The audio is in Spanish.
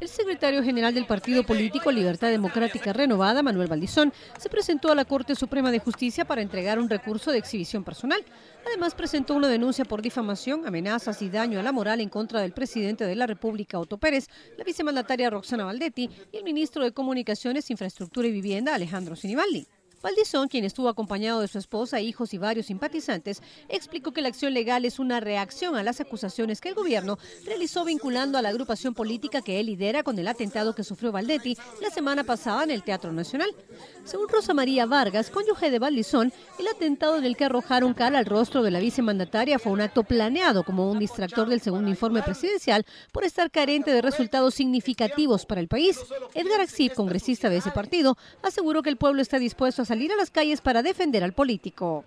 El secretario general del Partido Político Libertad Democrática Renovada, Manuel Valdizón, se presentó a la Corte Suprema de Justicia para entregar un recurso de exhibición personal. Además, presentó una denuncia por difamación, amenazas y daño a la moral en contra del presidente de la República, Otto Pérez, la vicemandataria Roxana Valdetti y el ministro de Comunicaciones, Infraestructura y Vivienda, Alejandro Sinibaldi. Valdizón, quien estuvo acompañado de su esposa, hijos y varios simpatizantes, explicó que la acción legal es una reacción a las acusaciones que el gobierno realizó vinculando a la agrupación política que él lidera con el atentado que sufrió Valdetti la semana pasada en el Teatro Nacional. Según Rosa María Vargas, cónyuge de Valdizón, el atentado en el que arrojaron cara al rostro de la vicemandataria fue un acto planeado como un distractor del segundo informe presidencial por estar carente de resultados significativos para el país. Edgar Axip, congresista de ese partido, aseguró que el pueblo está dispuesto a salir a las calles para defender al político.